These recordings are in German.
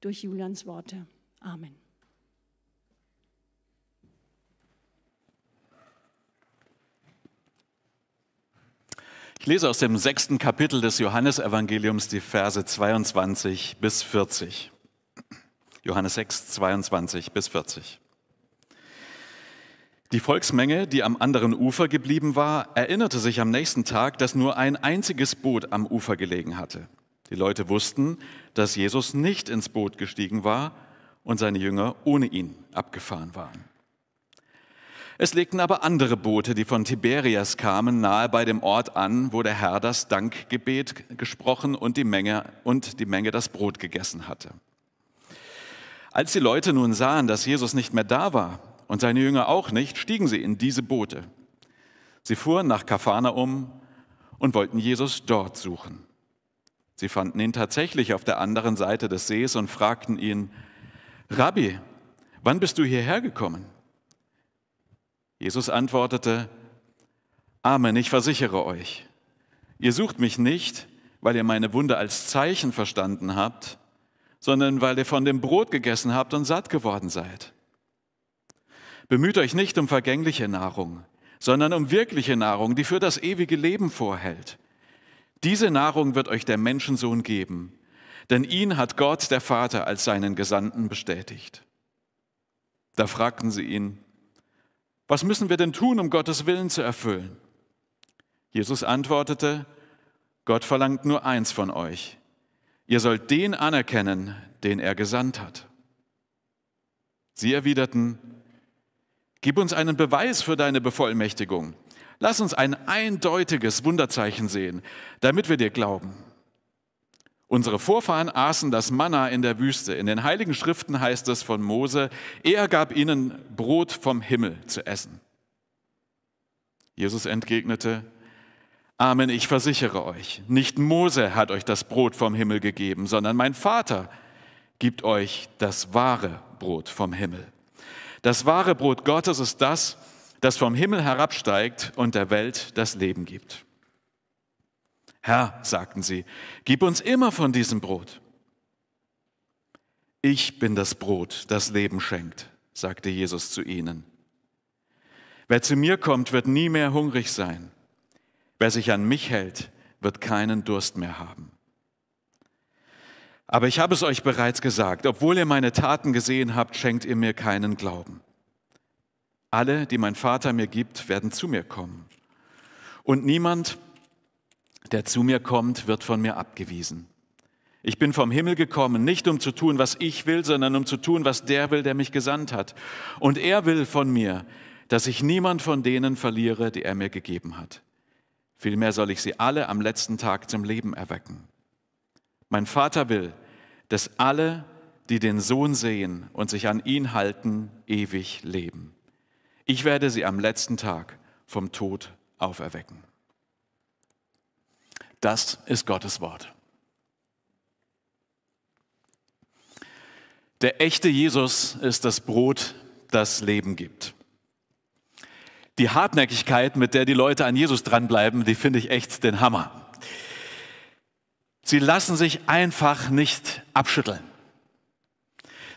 durch Julians Worte. Amen. Ich lese aus dem sechsten Kapitel des Johannesevangeliums die Verse 22 bis 40. Johannes 6, 22 bis 40. Die Volksmenge, die am anderen Ufer geblieben war, erinnerte sich am nächsten Tag, dass nur ein einziges Boot am Ufer gelegen hatte. Die Leute wussten, dass Jesus nicht ins Boot gestiegen war und seine Jünger ohne ihn abgefahren waren. Es legten aber andere Boote, die von Tiberias kamen, nahe bei dem Ort an, wo der Herr das Dankgebet gesprochen und die Menge und die Menge das Brot gegessen hatte. Als die Leute nun sahen, dass Jesus nicht mehr da war und seine Jünger auch nicht, stiegen sie in diese Boote. Sie fuhren nach Kafana um und wollten Jesus dort suchen. Sie fanden ihn tatsächlich auf der anderen Seite des Sees und fragten ihn, Rabbi, wann bist du hierher gekommen? Jesus antwortete, Amen, ich versichere euch, ihr sucht mich nicht, weil ihr meine Wunde als Zeichen verstanden habt, sondern weil ihr von dem Brot gegessen habt und satt geworden seid. Bemüht euch nicht um vergängliche Nahrung, sondern um wirkliche Nahrung, die für das ewige Leben vorhält diese Nahrung wird euch der Menschensohn geben, denn ihn hat Gott der Vater als seinen Gesandten bestätigt. Da fragten sie ihn, was müssen wir denn tun, um Gottes Willen zu erfüllen? Jesus antwortete, Gott verlangt nur eins von euch. Ihr sollt den anerkennen, den er gesandt hat. Sie erwiderten, Gib uns einen Beweis für deine Bevollmächtigung. Lass uns ein eindeutiges Wunderzeichen sehen, damit wir dir glauben. Unsere Vorfahren aßen das Manna in der Wüste. In den heiligen Schriften heißt es von Mose, er gab ihnen Brot vom Himmel zu essen. Jesus entgegnete, Amen, ich versichere euch, nicht Mose hat euch das Brot vom Himmel gegeben, sondern mein Vater gibt euch das wahre Brot vom Himmel. Das wahre Brot Gottes ist das, das vom Himmel herabsteigt und der Welt das Leben gibt. Herr, sagten sie, gib uns immer von diesem Brot. Ich bin das Brot, das Leben schenkt, sagte Jesus zu ihnen. Wer zu mir kommt, wird nie mehr hungrig sein. Wer sich an mich hält, wird keinen Durst mehr haben. Aber ich habe es euch bereits gesagt, obwohl ihr meine Taten gesehen habt, schenkt ihr mir keinen Glauben. Alle, die mein Vater mir gibt, werden zu mir kommen. Und niemand, der zu mir kommt, wird von mir abgewiesen. Ich bin vom Himmel gekommen, nicht um zu tun, was ich will, sondern um zu tun, was der will, der mich gesandt hat. Und er will von mir, dass ich niemand von denen verliere, die er mir gegeben hat. Vielmehr soll ich sie alle am letzten Tag zum Leben erwecken. Mein Vater will, dass alle, die den Sohn sehen und sich an ihn halten, ewig leben. Ich werde sie am letzten Tag vom Tod auferwecken. Das ist Gottes Wort. Der echte Jesus ist das Brot, das Leben gibt. Die Hartnäckigkeit, mit der die Leute an Jesus dranbleiben, die finde ich echt den Hammer. Sie lassen sich einfach nicht abschütteln.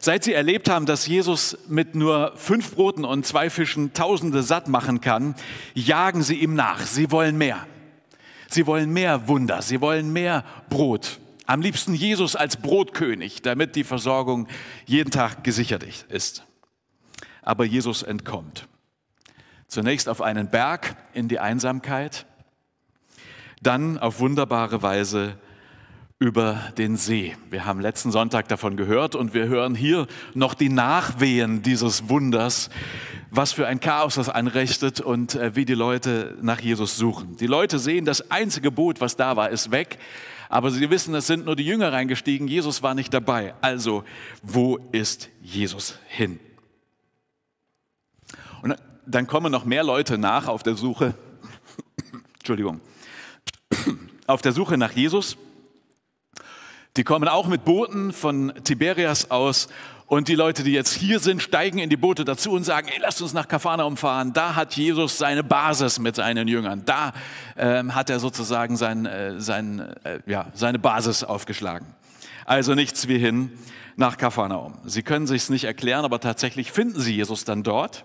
Seit sie erlebt haben, dass Jesus mit nur fünf Broten und zwei Fischen Tausende satt machen kann, jagen sie ihm nach. Sie wollen mehr. Sie wollen mehr Wunder. Sie wollen mehr Brot. Am liebsten Jesus als Brotkönig, damit die Versorgung jeden Tag gesichert ist. Aber Jesus entkommt. Zunächst auf einen Berg in die Einsamkeit, dann auf wunderbare Weise über den See. Wir haben letzten Sonntag davon gehört und wir hören hier noch die Nachwehen dieses Wunders, was für ein Chaos das anrichtet und äh, wie die Leute nach Jesus suchen. Die Leute sehen, das einzige Boot, was da war, ist weg, aber sie wissen, es sind nur die Jünger reingestiegen, Jesus war nicht dabei. Also, wo ist Jesus hin? Und dann kommen noch mehr Leute nach auf der Suche, Entschuldigung, auf der Suche nach Jesus. Die kommen auch mit Booten von Tiberias aus und die Leute, die jetzt hier sind, steigen in die Boote dazu und sagen, ey, lasst uns nach Kafanaum fahren. Da hat Jesus seine Basis mit seinen Jüngern. Da ähm, hat er sozusagen sein, äh, sein, äh, ja, seine Basis aufgeschlagen. Also nichts wie hin nach Kafanaum. Sie können sich nicht erklären, aber tatsächlich finden sie Jesus dann dort.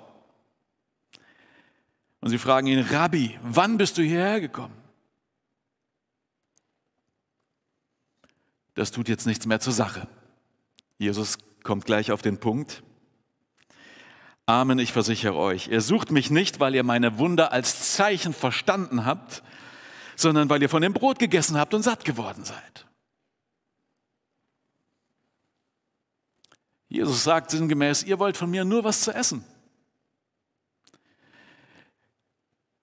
Und sie fragen ihn, Rabbi, wann bist du hierher gekommen? das tut jetzt nichts mehr zur Sache. Jesus kommt gleich auf den Punkt. Amen, ich versichere euch, ihr sucht mich nicht, weil ihr meine Wunder als Zeichen verstanden habt, sondern weil ihr von dem Brot gegessen habt und satt geworden seid. Jesus sagt sinngemäß, ihr wollt von mir nur was zu essen.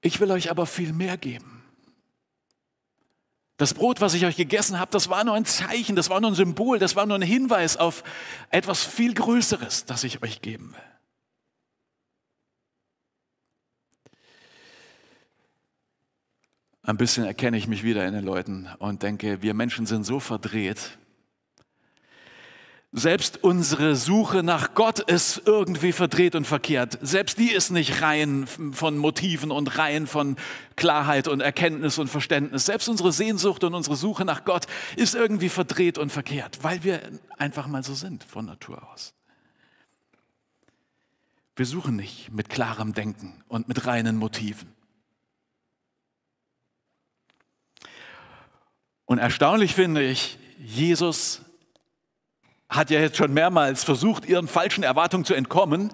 Ich will euch aber viel mehr geben. Das Brot, was ich euch gegessen habe, das war nur ein Zeichen, das war nur ein Symbol, das war nur ein Hinweis auf etwas viel Größeres, das ich euch geben will. Ein bisschen erkenne ich mich wieder in den Leuten und denke, wir Menschen sind so verdreht, selbst unsere Suche nach Gott ist irgendwie verdreht und verkehrt. Selbst die ist nicht rein von Motiven und rein von Klarheit und Erkenntnis und Verständnis. Selbst unsere Sehnsucht und unsere Suche nach Gott ist irgendwie verdreht und verkehrt, weil wir einfach mal so sind von Natur aus. Wir suchen nicht mit klarem Denken und mit reinen Motiven. Und erstaunlich finde ich, Jesus hat ja jetzt schon mehrmals versucht, ihren falschen Erwartungen zu entkommen.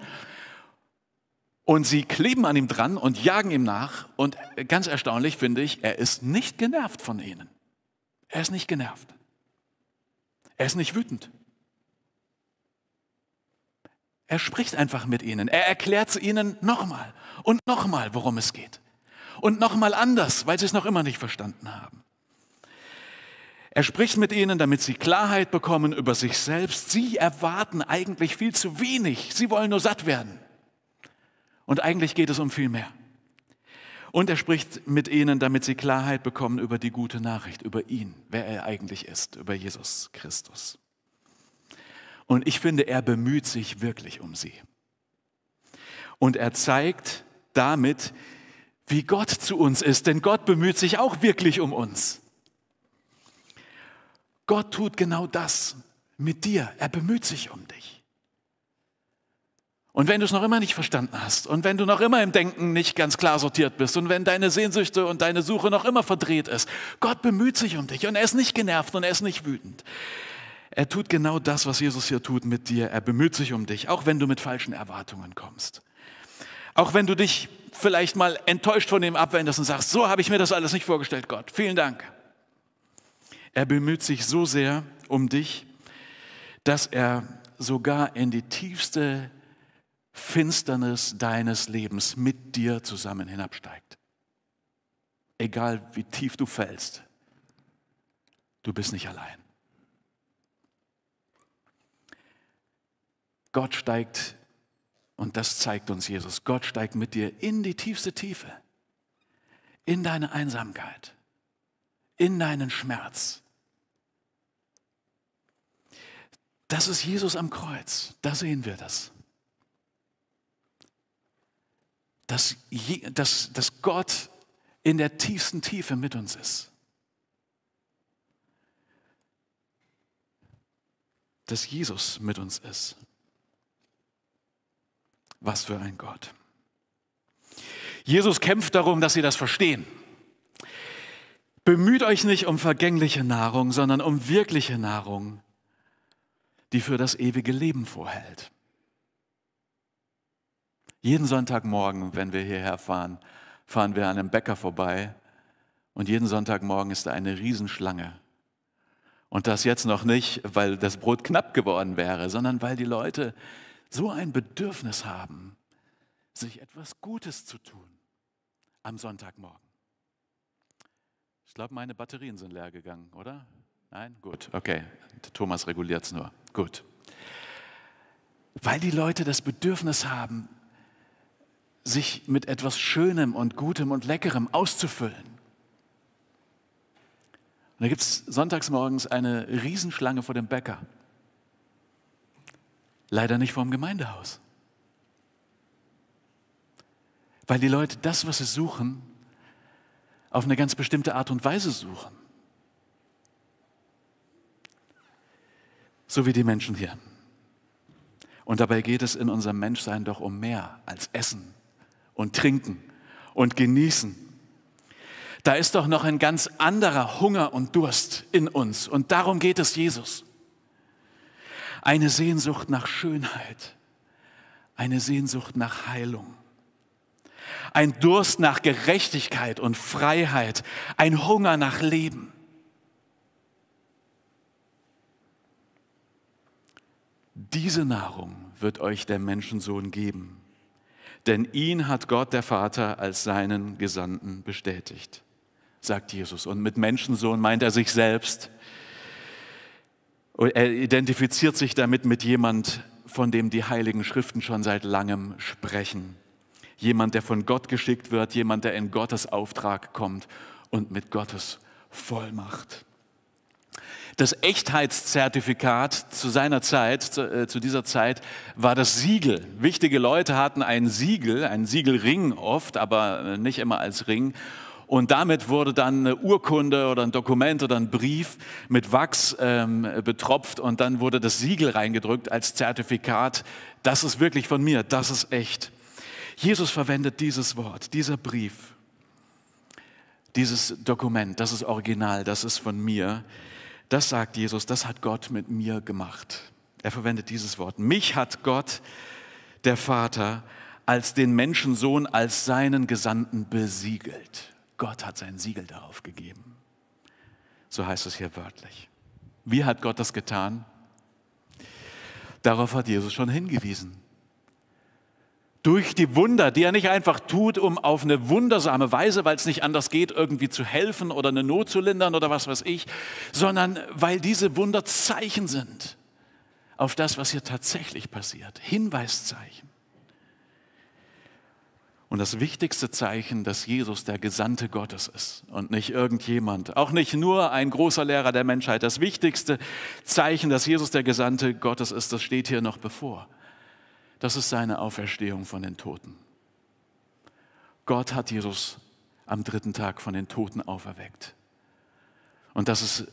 Und sie kleben an ihm dran und jagen ihm nach. Und ganz erstaunlich finde ich, er ist nicht genervt von ihnen. Er ist nicht genervt. Er ist nicht wütend. Er spricht einfach mit ihnen. Er erklärt zu ihnen nochmal und nochmal, worum es geht. Und nochmal anders, weil sie es noch immer nicht verstanden haben. Er spricht mit ihnen, damit sie Klarheit bekommen über sich selbst. Sie erwarten eigentlich viel zu wenig. Sie wollen nur satt werden. Und eigentlich geht es um viel mehr. Und er spricht mit ihnen, damit sie Klarheit bekommen über die gute Nachricht, über ihn, wer er eigentlich ist, über Jesus Christus. Und ich finde, er bemüht sich wirklich um sie. Und er zeigt damit, wie Gott zu uns ist, denn Gott bemüht sich auch wirklich um uns. Gott tut genau das mit dir. Er bemüht sich um dich. Und wenn du es noch immer nicht verstanden hast und wenn du noch immer im Denken nicht ganz klar sortiert bist und wenn deine Sehnsüchte und deine Suche noch immer verdreht ist, Gott bemüht sich um dich und er ist nicht genervt und er ist nicht wütend. Er tut genau das, was Jesus hier tut mit dir. Er bemüht sich um dich, auch wenn du mit falschen Erwartungen kommst. Auch wenn du dich vielleicht mal enttäuscht von dem abwendest und sagst, so habe ich mir das alles nicht vorgestellt, Gott. Vielen Dank. Er bemüht sich so sehr um dich, dass er sogar in die tiefste Finsternis deines Lebens mit dir zusammen hinabsteigt. Egal wie tief du fällst, du bist nicht allein. Gott steigt, und das zeigt uns Jesus, Gott steigt mit dir in die tiefste Tiefe, in deine Einsamkeit in deinen Schmerz. Das ist Jesus am Kreuz. Da sehen wir das. Dass, dass, dass Gott in der tiefsten Tiefe mit uns ist. Dass Jesus mit uns ist. Was für ein Gott. Jesus kämpft darum, dass sie das verstehen. Bemüht euch nicht um vergängliche Nahrung, sondern um wirkliche Nahrung, die für das ewige Leben vorhält. Jeden Sonntagmorgen, wenn wir hierher fahren, fahren wir an einem Bäcker vorbei und jeden Sonntagmorgen ist da eine Riesenschlange. Und das jetzt noch nicht, weil das Brot knapp geworden wäre, sondern weil die Leute so ein Bedürfnis haben, sich etwas Gutes zu tun am Sonntagmorgen. Ich glaube, meine Batterien sind leer gegangen, oder? Nein? Gut, okay. Thomas reguliert es nur. Gut. Weil die Leute das Bedürfnis haben, sich mit etwas Schönem und Gutem und Leckerem auszufüllen. Und da gibt es sonntags morgens eine Riesenschlange vor dem Bäcker. Leider nicht vor dem Gemeindehaus. Weil die Leute das, was sie suchen, auf eine ganz bestimmte Art und Weise suchen. So wie die Menschen hier. Und dabei geht es in unserem Menschsein doch um mehr als Essen und Trinken und Genießen. Da ist doch noch ein ganz anderer Hunger und Durst in uns. Und darum geht es Jesus. Eine Sehnsucht nach Schönheit, eine Sehnsucht nach Heilung, ein Durst nach Gerechtigkeit und Freiheit, ein Hunger nach Leben. Diese Nahrung wird euch der Menschensohn geben, denn ihn hat Gott der Vater als seinen Gesandten bestätigt, sagt Jesus. Und mit Menschensohn meint er sich selbst. Er identifiziert sich damit mit jemand, von dem die Heiligen Schriften schon seit langem sprechen jemand, der von Gott geschickt wird, jemand, der in Gottes Auftrag kommt und mit Gottes Vollmacht. Das Echtheitszertifikat zu seiner Zeit, zu, äh, zu, dieser Zeit, war das Siegel. Wichtige Leute hatten ein Siegel, einen Siegelring oft, aber äh, nicht immer als Ring. Und damit wurde dann eine Urkunde oder ein Dokument oder ein Brief mit Wachs ähm, betropft und dann wurde das Siegel reingedrückt als Zertifikat. Das ist wirklich von mir, das ist echt. Jesus verwendet dieses Wort, dieser Brief, dieses Dokument, das ist original, das ist von mir. Das sagt Jesus, das hat Gott mit mir gemacht. Er verwendet dieses Wort. Mich hat Gott, der Vater, als den Menschensohn, als seinen Gesandten besiegelt. Gott hat sein Siegel darauf gegeben. So heißt es hier wörtlich. Wie hat Gott das getan? Darauf hat Jesus schon hingewiesen durch die Wunder, die er nicht einfach tut, um auf eine wundersame Weise, weil es nicht anders geht, irgendwie zu helfen oder eine Not zu lindern oder was weiß ich, sondern weil diese Wunder Zeichen sind auf das, was hier tatsächlich passiert, Hinweiszeichen. Und das wichtigste Zeichen, dass Jesus der Gesandte Gottes ist und nicht irgendjemand, auch nicht nur ein großer Lehrer der Menschheit. Das wichtigste Zeichen, dass Jesus der Gesandte Gottes ist, das steht hier noch bevor. Das ist seine Auferstehung von den Toten. Gott hat Jesus am dritten Tag von den Toten auferweckt. Und das ist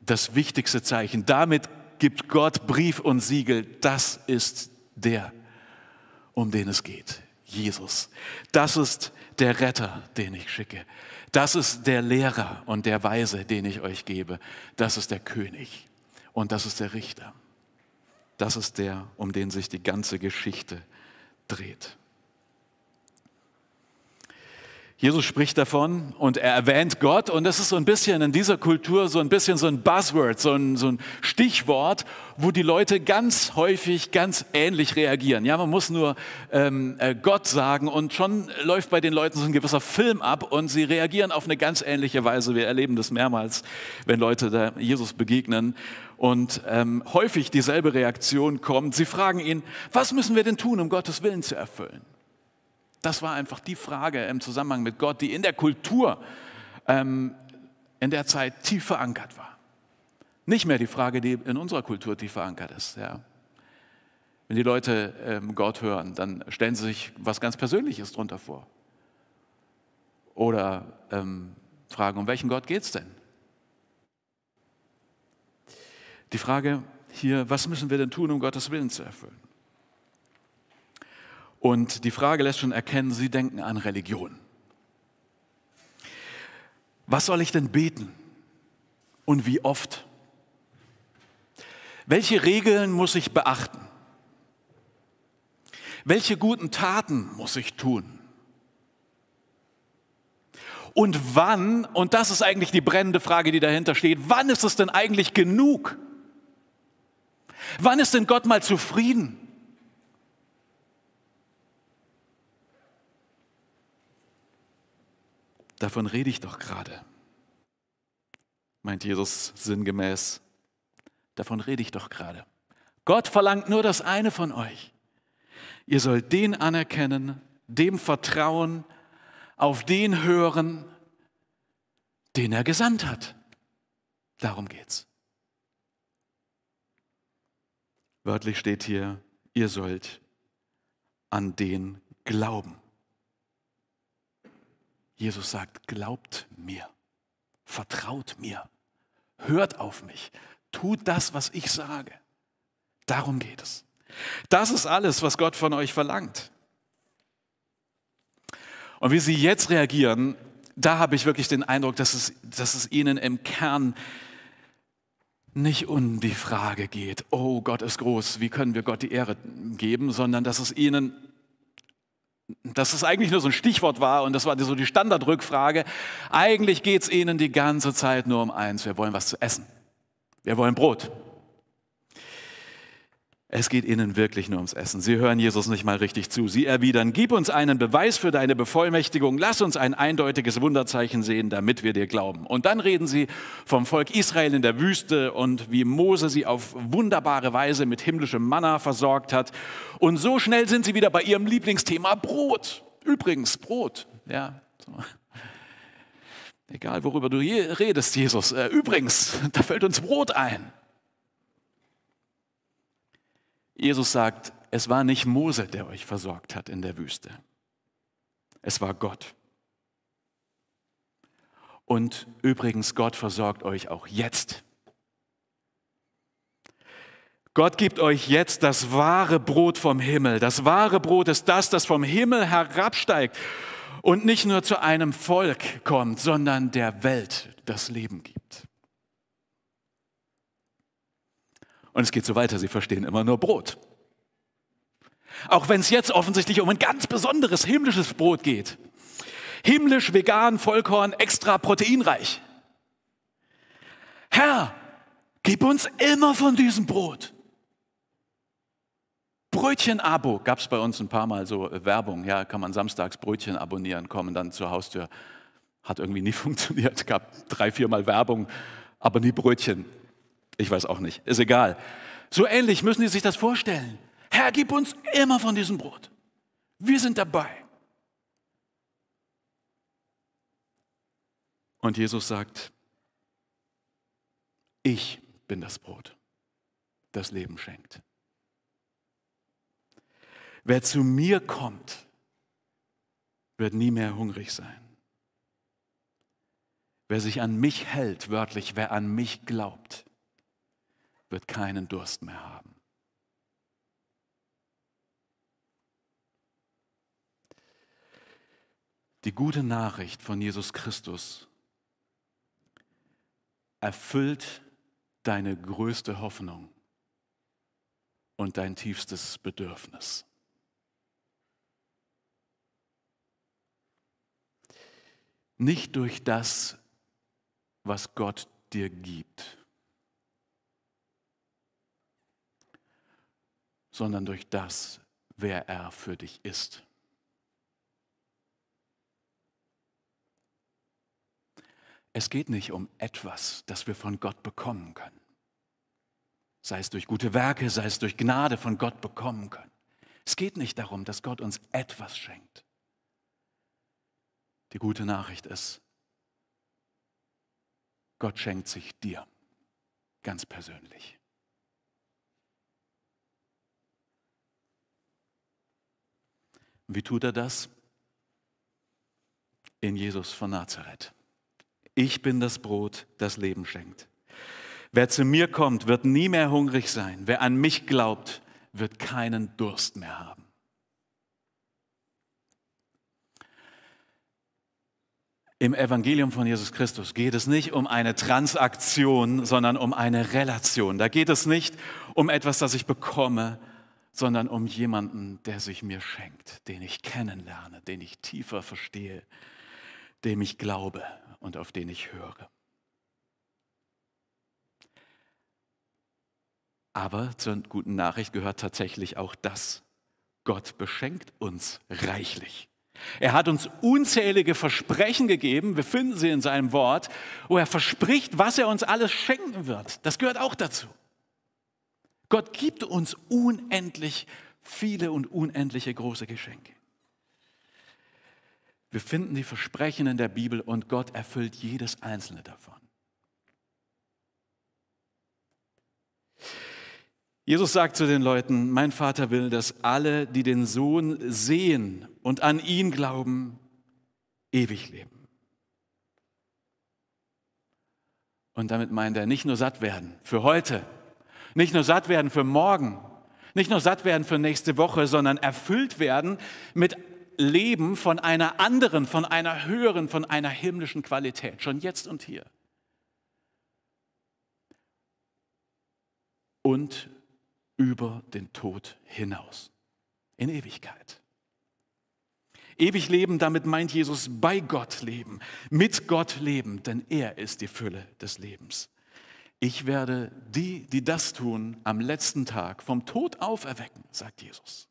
das wichtigste Zeichen. Damit gibt Gott Brief und Siegel. Das ist der, um den es geht. Jesus. Das ist der Retter, den ich schicke. Das ist der Lehrer und der Weise, den ich euch gebe. Das ist der König und das ist der Richter das ist der, um den sich die ganze Geschichte dreht. Jesus spricht davon und er erwähnt Gott und das ist so ein bisschen in dieser Kultur so ein bisschen so ein Buzzword, so ein, so ein Stichwort, wo die Leute ganz häufig ganz ähnlich reagieren. Ja, man muss nur ähm, äh, Gott sagen und schon läuft bei den Leuten so ein gewisser Film ab und sie reagieren auf eine ganz ähnliche Weise. Wir erleben das mehrmals, wenn Leute da Jesus begegnen und ähm, häufig dieselbe Reaktion kommt. Sie fragen ihn, was müssen wir denn tun, um Gottes Willen zu erfüllen? Das war einfach die Frage im Zusammenhang mit Gott, die in der Kultur ähm, in der Zeit tief verankert war. Nicht mehr die Frage, die in unserer Kultur tief verankert ist. Ja. Wenn die Leute ähm, Gott hören, dann stellen sie sich was ganz Persönliches drunter vor. Oder ähm, fragen, um welchen Gott geht es denn? Die Frage hier, was müssen wir denn tun, um Gottes Willen zu erfüllen? Und die Frage lässt schon erkennen, sie denken an Religion. Was soll ich denn beten? Und wie oft? Welche Regeln muss ich beachten? Welche guten Taten muss ich tun? Und wann, und das ist eigentlich die brennende Frage, die dahinter steht, wann ist es denn eigentlich genug? Wann ist denn Gott mal zufrieden? Davon rede ich doch gerade, meint Jesus sinngemäß. Davon rede ich doch gerade. Gott verlangt nur das eine von euch. Ihr sollt den anerkennen, dem vertrauen, auf den hören, den er gesandt hat. Darum geht's. Wörtlich steht hier, ihr sollt an den glauben. Jesus sagt, glaubt mir, vertraut mir, hört auf mich, tut das, was ich sage. Darum geht es. Das ist alles, was Gott von euch verlangt. Und wie sie jetzt reagieren, da habe ich wirklich den Eindruck, dass es, dass es ihnen im Kern nicht um die Frage geht, oh Gott ist groß, wie können wir Gott die Ehre geben, sondern dass es ihnen dass es eigentlich nur so ein Stichwort war und das war so die Standardrückfrage. Eigentlich geht es ihnen die ganze Zeit nur um eins, wir wollen was zu essen. Wir wollen Brot. Es geht ihnen wirklich nur ums Essen. Sie hören Jesus nicht mal richtig zu. Sie erwidern, gib uns einen Beweis für deine Bevollmächtigung, lass uns ein eindeutiges Wunderzeichen sehen, damit wir dir glauben. Und dann reden sie vom Volk Israel in der Wüste und wie Mose sie auf wunderbare Weise mit himmlischem Manna versorgt hat. Und so schnell sind sie wieder bei ihrem Lieblingsthema Brot. Übrigens, Brot. Ja. Egal, worüber du redest, Jesus. Äh, übrigens, da fällt uns Brot ein. Jesus sagt, es war nicht Mose, der euch versorgt hat in der Wüste. Es war Gott. Und übrigens, Gott versorgt euch auch jetzt. Gott gibt euch jetzt das wahre Brot vom Himmel. Das wahre Brot ist das, das vom Himmel herabsteigt und nicht nur zu einem Volk kommt, sondern der Welt das Leben gibt. Und es geht so weiter, sie verstehen immer nur Brot. Auch wenn es jetzt offensichtlich um ein ganz besonderes himmlisches Brot geht. Himmlisch, vegan, Vollkorn, extra proteinreich. Herr, gib uns immer von diesem Brot. Brötchen-Abo gab es bei uns ein paar Mal so äh, Werbung. Ja, kann man samstags Brötchen abonnieren, kommen dann zur Haustür. Hat irgendwie nie funktioniert. Gab drei, viermal Werbung, aber nie Brötchen. Ich weiß auch nicht, ist egal. So ähnlich müssen Sie sich das vorstellen. Herr, gib uns immer von diesem Brot. Wir sind dabei. Und Jesus sagt, ich bin das Brot, das Leben schenkt. Wer zu mir kommt, wird nie mehr hungrig sein. Wer sich an mich hält, wörtlich, wer an mich glaubt, wird keinen Durst mehr haben. Die gute Nachricht von Jesus Christus erfüllt deine größte Hoffnung und dein tiefstes Bedürfnis. Nicht durch das, was Gott dir gibt, sondern durch das, wer er für dich ist. Es geht nicht um etwas, das wir von Gott bekommen können. Sei es durch gute Werke, sei es durch Gnade von Gott bekommen können. Es geht nicht darum, dass Gott uns etwas schenkt. Die gute Nachricht ist, Gott schenkt sich dir ganz persönlich. Wie tut er das? In Jesus von Nazareth. Ich bin das Brot, das Leben schenkt. Wer zu mir kommt, wird nie mehr hungrig sein. Wer an mich glaubt, wird keinen Durst mehr haben. Im Evangelium von Jesus Christus geht es nicht um eine Transaktion, sondern um eine Relation. Da geht es nicht um etwas, das ich bekomme, sondern um jemanden, der sich mir schenkt, den ich kennenlerne, den ich tiefer verstehe, dem ich glaube und auf den ich höre. Aber zur guten Nachricht gehört tatsächlich auch das. Gott beschenkt uns reichlich. Er hat uns unzählige Versprechen gegeben, wir finden sie in seinem Wort, wo er verspricht, was er uns alles schenken wird. Das gehört auch dazu. Gott gibt uns unendlich viele und unendliche große Geschenke. Wir finden die Versprechen in der Bibel und Gott erfüllt jedes einzelne davon. Jesus sagt zu den Leuten, mein Vater will, dass alle, die den Sohn sehen und an ihn glauben, ewig leben. Und damit meint er nicht nur satt werden für heute, nicht nur satt werden für morgen, nicht nur satt werden für nächste Woche, sondern erfüllt werden mit Leben von einer anderen, von einer höheren, von einer himmlischen Qualität, schon jetzt und hier. Und über den Tod hinaus, in Ewigkeit. Ewig leben, damit meint Jesus bei Gott leben, mit Gott leben, denn er ist die Fülle des Lebens. Ich werde die, die das tun, am letzten Tag vom Tod auferwecken, sagt Jesus.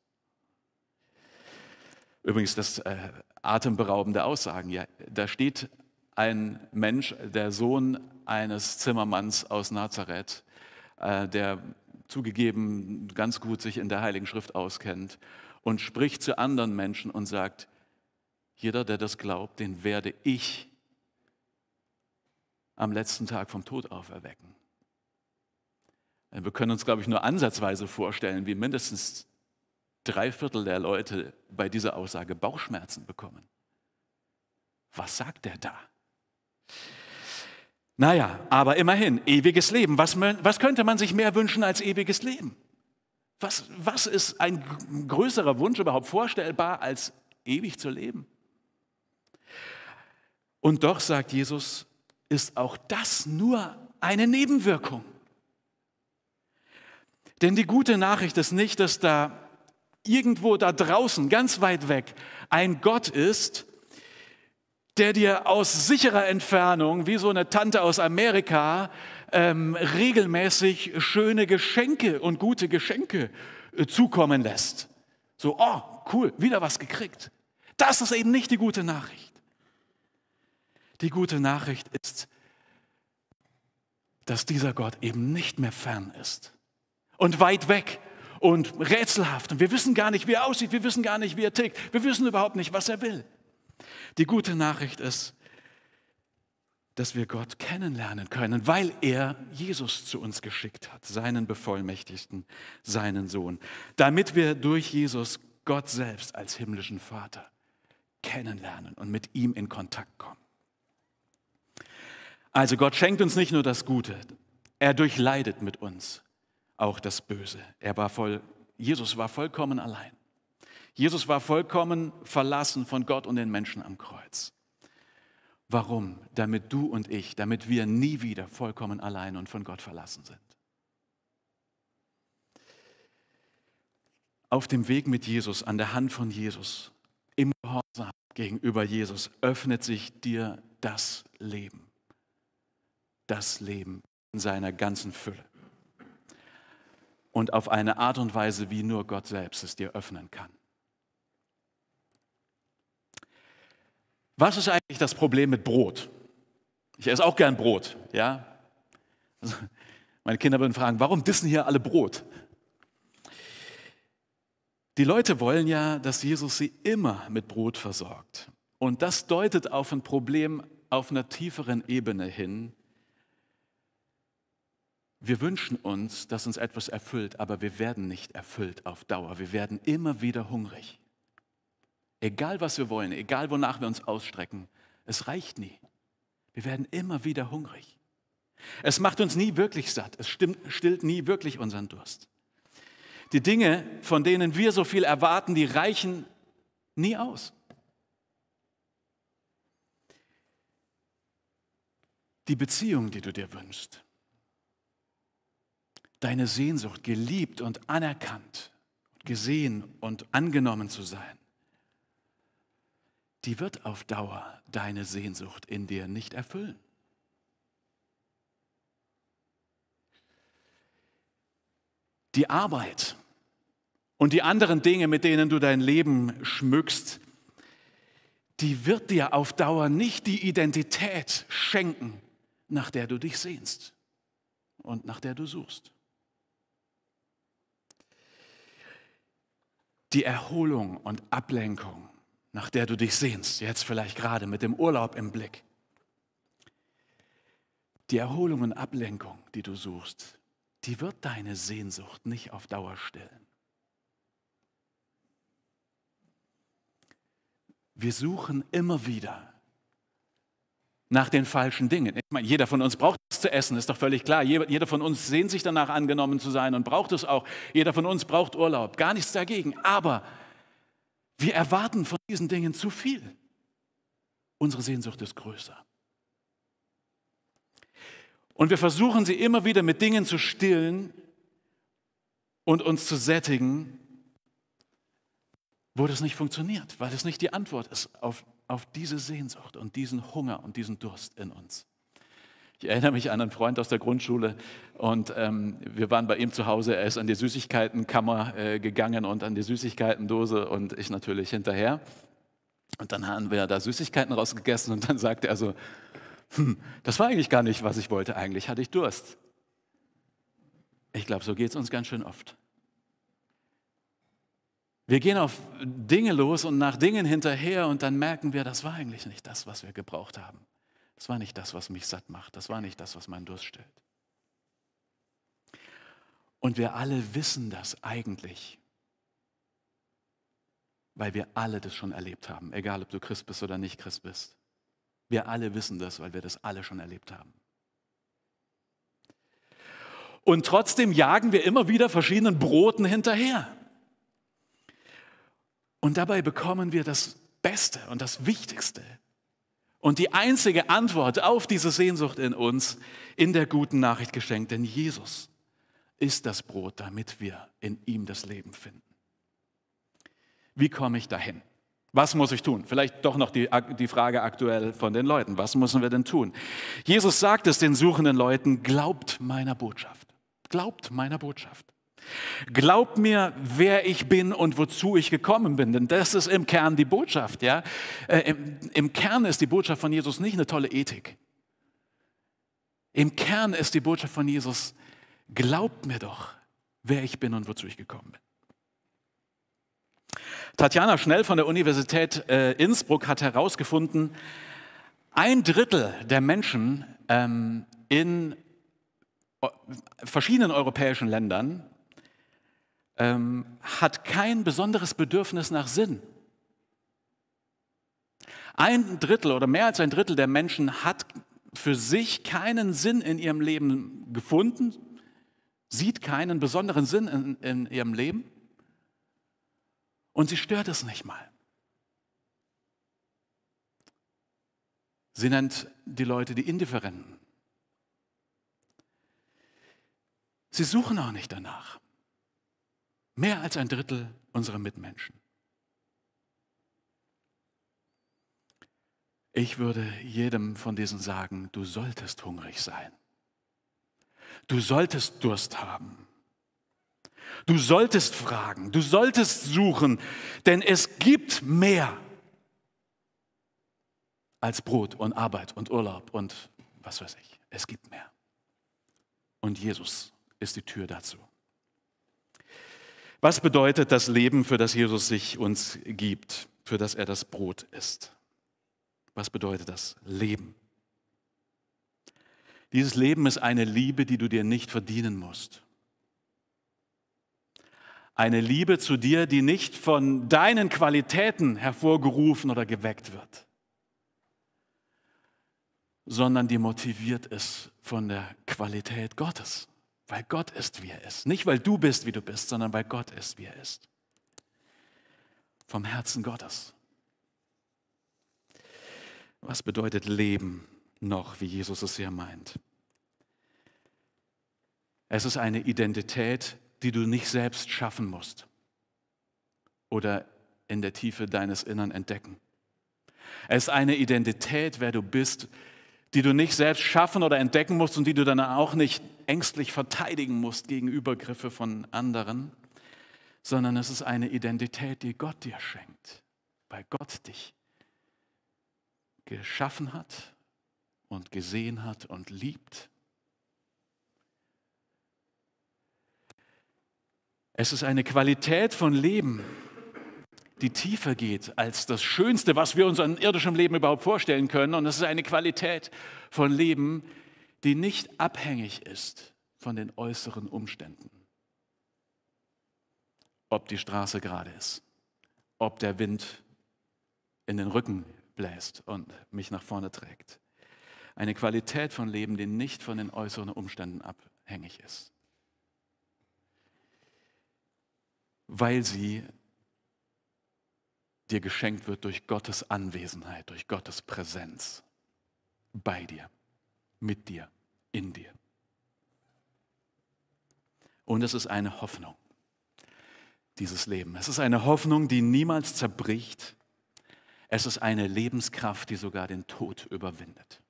Übrigens, das äh, atemberaubende Aussagen. Ja, da steht ein Mensch, der Sohn eines Zimmermanns aus Nazareth, äh, der zugegeben ganz gut sich in der Heiligen Schrift auskennt und spricht zu anderen Menschen und sagt, jeder, der das glaubt, den werde ich am letzten Tag vom Tod auferwecken. Wir können uns, glaube ich, nur ansatzweise vorstellen, wie mindestens drei Viertel der Leute bei dieser Aussage Bauchschmerzen bekommen. Was sagt er da? Naja, aber immerhin, ewiges Leben. Was, was könnte man sich mehr wünschen als ewiges Leben? Was, was ist ein größerer Wunsch überhaupt vorstellbar, als ewig zu leben? Und doch sagt Jesus, ist auch das nur eine Nebenwirkung. Denn die gute Nachricht ist nicht, dass da irgendwo da draußen, ganz weit weg, ein Gott ist, der dir aus sicherer Entfernung, wie so eine Tante aus Amerika, ähm, regelmäßig schöne Geschenke und gute Geschenke äh, zukommen lässt. So, oh, cool, wieder was gekriegt. Das ist eben nicht die gute Nachricht. Die gute Nachricht ist, dass dieser Gott eben nicht mehr fern ist und weit weg und rätselhaft. Und wir wissen gar nicht, wie er aussieht, wir wissen gar nicht, wie er tickt, wir wissen überhaupt nicht, was er will. Die gute Nachricht ist, dass wir Gott kennenlernen können, weil er Jesus zu uns geschickt hat, seinen Bevollmächtigten, seinen Sohn, damit wir durch Jesus Gott selbst als himmlischen Vater kennenlernen und mit ihm in Kontakt kommen. Also Gott schenkt uns nicht nur das Gute, er durchleidet mit uns auch das Böse. Er war voll, Jesus war vollkommen allein. Jesus war vollkommen verlassen von Gott und den Menschen am Kreuz. Warum? Damit du und ich, damit wir nie wieder vollkommen allein und von Gott verlassen sind. Auf dem Weg mit Jesus, an der Hand von Jesus, im Gehorsam gegenüber Jesus, öffnet sich dir das Leben das Leben in seiner ganzen Fülle. Und auf eine Art und Weise, wie nur Gott selbst es dir öffnen kann. Was ist eigentlich das Problem mit Brot? Ich esse auch gern Brot, ja. Also meine Kinder würden fragen, warum dissen hier alle Brot? Die Leute wollen ja, dass Jesus sie immer mit Brot versorgt. Und das deutet auf ein Problem auf einer tieferen Ebene hin, wir wünschen uns, dass uns etwas erfüllt, aber wir werden nicht erfüllt auf Dauer. Wir werden immer wieder hungrig. Egal was wir wollen, egal wonach wir uns ausstrecken, es reicht nie. Wir werden immer wieder hungrig. Es macht uns nie wirklich satt. Es stimmt, stillt nie wirklich unseren Durst. Die Dinge, von denen wir so viel erwarten, die reichen nie aus. Die Beziehung, die du dir wünschst, deine Sehnsucht, geliebt und anerkannt, gesehen und angenommen zu sein, die wird auf Dauer deine Sehnsucht in dir nicht erfüllen. Die Arbeit und die anderen Dinge, mit denen du dein Leben schmückst, die wird dir auf Dauer nicht die Identität schenken, nach der du dich sehnst und nach der du suchst. die Erholung und Ablenkung, nach der du dich sehnst, jetzt vielleicht gerade mit dem Urlaub im Blick. Die Erholung und Ablenkung, die du suchst, die wird deine Sehnsucht nicht auf Dauer stillen. Wir suchen immer wieder nach den falschen Dingen. Ich meine, jeder von uns braucht es zu essen, ist doch völlig klar. Jeder von uns sehnt sich danach, angenommen zu sein und braucht es auch. Jeder von uns braucht Urlaub, gar nichts dagegen. Aber wir erwarten von diesen Dingen zu viel. Unsere Sehnsucht ist größer. Und wir versuchen sie immer wieder mit Dingen zu stillen und uns zu sättigen, wo das nicht funktioniert, weil es nicht die Antwort ist auf auf diese Sehnsucht und diesen Hunger und diesen Durst in uns. Ich erinnere mich an einen Freund aus der Grundschule und ähm, wir waren bei ihm zu Hause. Er ist an die Süßigkeitenkammer äh, gegangen und an die Süßigkeitendose und ich natürlich hinterher. Und dann haben wir da Süßigkeiten rausgegessen und dann sagte er so, hm, das war eigentlich gar nicht, was ich wollte. Eigentlich hatte ich Durst. Ich glaube, so geht es uns ganz schön oft. Wir gehen auf Dinge los und nach Dingen hinterher und dann merken wir, das war eigentlich nicht das, was wir gebraucht haben. Das war nicht das, was mich satt macht. Das war nicht das, was meinen Durst stillt. Und wir alle wissen das eigentlich, weil wir alle das schon erlebt haben, egal ob du Christ bist oder nicht Christ bist. Wir alle wissen das, weil wir das alle schon erlebt haben. Und trotzdem jagen wir immer wieder verschiedenen Broten hinterher. Und dabei bekommen wir das Beste und das Wichtigste. Und die einzige Antwort auf diese Sehnsucht in uns in der guten Nachricht geschenkt. Denn Jesus ist das Brot, damit wir in ihm das Leben finden. Wie komme ich dahin? Was muss ich tun? Vielleicht doch noch die, die Frage aktuell von den Leuten. Was müssen wir denn tun? Jesus sagt es den suchenden Leuten, glaubt meiner Botschaft. Glaubt meiner Botschaft. Glaub mir, wer ich bin und wozu ich gekommen bin, denn das ist im Kern die Botschaft. Ja? Äh, im, Im Kern ist die Botschaft von Jesus nicht eine tolle Ethik. Im Kern ist die Botschaft von Jesus, glaubt mir doch, wer ich bin und wozu ich gekommen bin. Tatjana Schnell von der Universität äh, Innsbruck hat herausgefunden, ein Drittel der Menschen ähm, in äh, verschiedenen europäischen Ländern ähm, hat kein besonderes Bedürfnis nach Sinn. Ein Drittel oder mehr als ein Drittel der Menschen hat für sich keinen Sinn in ihrem Leben gefunden, sieht keinen besonderen Sinn in, in ihrem Leben und sie stört es nicht mal. Sie nennt die Leute die Indifferenten. Sie suchen auch nicht danach. Mehr als ein Drittel unserer Mitmenschen. Ich würde jedem von diesen sagen, du solltest hungrig sein. Du solltest Durst haben. Du solltest fragen, du solltest suchen, denn es gibt mehr als Brot und Arbeit und Urlaub und was weiß ich. Es gibt mehr. Und Jesus ist die Tür dazu. Was bedeutet das Leben, für das Jesus sich uns gibt, für das er das Brot ist? Was bedeutet das Leben? Dieses Leben ist eine Liebe, die du dir nicht verdienen musst. Eine Liebe zu dir, die nicht von deinen Qualitäten hervorgerufen oder geweckt wird, sondern die motiviert ist von der Qualität Gottes. Weil Gott ist, wie er ist. Nicht, weil du bist, wie du bist, sondern weil Gott ist, wie er ist. Vom Herzen Gottes. Was bedeutet Leben noch, wie Jesus es hier meint? Es ist eine Identität, die du nicht selbst schaffen musst oder in der Tiefe deines Innern entdecken. Es ist eine Identität, wer du bist, die du nicht selbst schaffen oder entdecken musst und die du dann auch nicht ängstlich verteidigen musst gegen Übergriffe von anderen, sondern es ist eine Identität, die Gott dir schenkt, weil Gott dich geschaffen hat und gesehen hat und liebt. Es ist eine Qualität von Leben, die tiefer geht als das Schönste, was wir uns an irdischem Leben überhaupt vorstellen können. Und es ist eine Qualität von Leben, die nicht abhängig ist von den äußeren Umständen. Ob die Straße gerade ist, ob der Wind in den Rücken bläst und mich nach vorne trägt. Eine Qualität von Leben, die nicht von den äußeren Umständen abhängig ist, weil sie dir geschenkt wird durch Gottes Anwesenheit, durch Gottes Präsenz bei dir, mit dir, in dir. Und es ist eine Hoffnung, dieses Leben. Es ist eine Hoffnung, die niemals zerbricht. Es ist eine Lebenskraft, die sogar den Tod überwindet.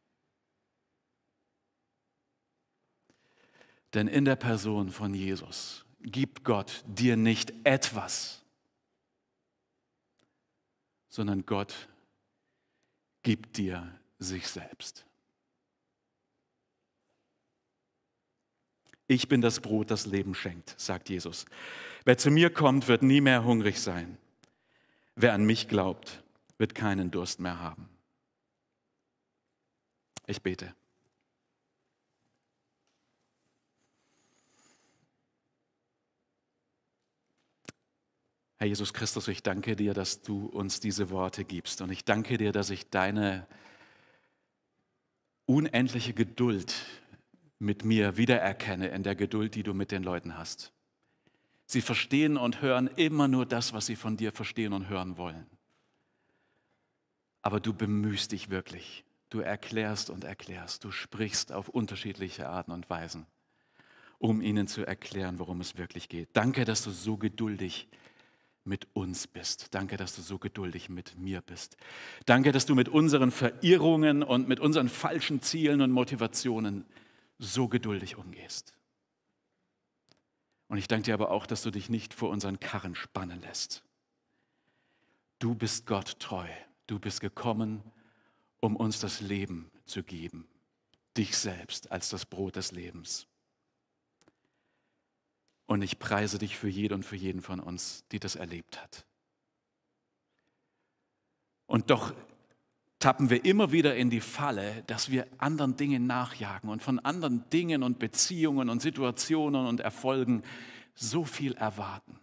Denn in der Person von Jesus gibt Gott dir nicht etwas, sondern Gott gibt dir sich selbst. Ich bin das Brot, das Leben schenkt, sagt Jesus. Wer zu mir kommt, wird nie mehr hungrig sein. Wer an mich glaubt, wird keinen Durst mehr haben. Ich bete. Herr Jesus Christus, ich danke dir, dass du uns diese Worte gibst und ich danke dir, dass ich deine unendliche Geduld mit mir wiedererkenne in der Geduld, die du mit den Leuten hast. Sie verstehen und hören immer nur das, was sie von dir verstehen und hören wollen. Aber du bemühst dich wirklich. Du erklärst und erklärst. Du sprichst auf unterschiedliche Arten und Weisen, um ihnen zu erklären, worum es wirklich geht. Danke, dass du so geduldig bist mit uns bist. Danke, dass du so geduldig mit mir bist. Danke, dass du mit unseren Verirrungen und mit unseren falschen Zielen und Motivationen so geduldig umgehst. Und ich danke dir aber auch, dass du dich nicht vor unseren Karren spannen lässt. Du bist Gott treu. Du bist gekommen, um uns das Leben zu geben. Dich selbst als das Brot des Lebens. Und ich preise dich für jeden und für jeden von uns, die das erlebt hat. Und doch tappen wir immer wieder in die Falle, dass wir anderen Dingen nachjagen und von anderen Dingen und Beziehungen und Situationen und Erfolgen so viel erwarten.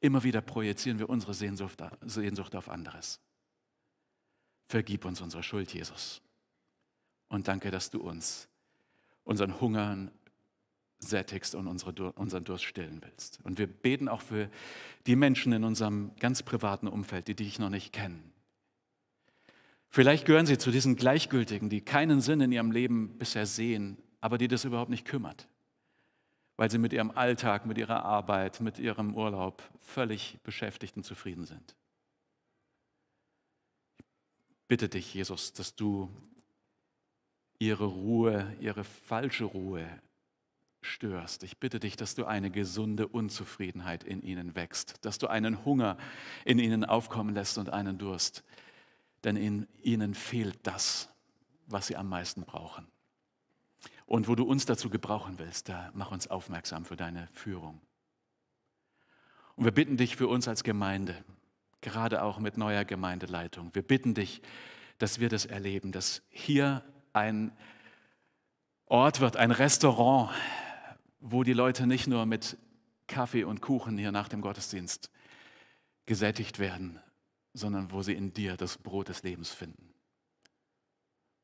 Immer wieder projizieren wir unsere Sehnsucht, Sehnsucht auf anderes. Vergib uns unsere Schuld, Jesus. Und danke, dass du uns unseren Hungern sättigst und unsere, unseren Durst stillen willst. Und wir beten auch für die Menschen in unserem ganz privaten Umfeld, die dich noch nicht kennen. Vielleicht gehören sie zu diesen Gleichgültigen, die keinen Sinn in ihrem Leben bisher sehen, aber die das überhaupt nicht kümmert, weil sie mit ihrem Alltag, mit ihrer Arbeit, mit ihrem Urlaub völlig beschäftigt und zufrieden sind. Ich bitte dich, Jesus, dass du ihre Ruhe, ihre falsche Ruhe störst. Ich bitte dich, dass du eine gesunde Unzufriedenheit in ihnen wächst, dass du einen Hunger in ihnen aufkommen lässt und einen Durst. Denn in ihnen fehlt das, was sie am meisten brauchen. Und wo du uns dazu gebrauchen willst, da mach uns aufmerksam für deine Führung. Und wir bitten dich für uns als Gemeinde, gerade auch mit neuer Gemeindeleitung, wir bitten dich, dass wir das erleben, dass hier ein Ort wird, ein Restaurant, wo die Leute nicht nur mit Kaffee und Kuchen hier nach dem Gottesdienst gesättigt werden, sondern wo sie in dir das Brot des Lebens finden.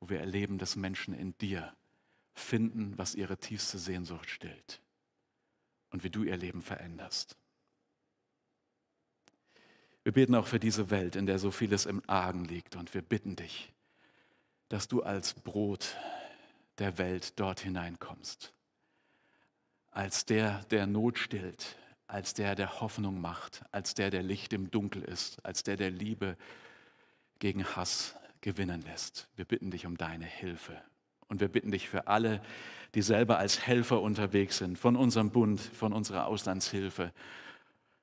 Wo wir erleben, dass Menschen in dir finden, was ihre tiefste Sehnsucht stillt und wie du ihr Leben veränderst. Wir beten auch für diese Welt, in der so vieles im Argen liegt und wir bitten dich, dass du als Brot der Welt dort hineinkommst als der, der Not stillt, als der, der Hoffnung macht, als der, der Licht im Dunkel ist, als der, der Liebe gegen Hass gewinnen lässt. Wir bitten dich um deine Hilfe. Und wir bitten dich für alle, die selber als Helfer unterwegs sind, von unserem Bund, von unserer Auslandshilfe,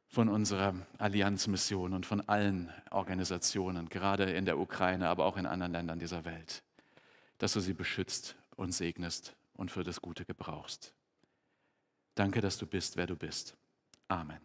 von unserer Allianzmission und von allen Organisationen, gerade in der Ukraine, aber auch in anderen Ländern dieser Welt, dass du sie beschützt und segnest und für das Gute gebrauchst. Danke, dass du bist, wer du bist. Amen.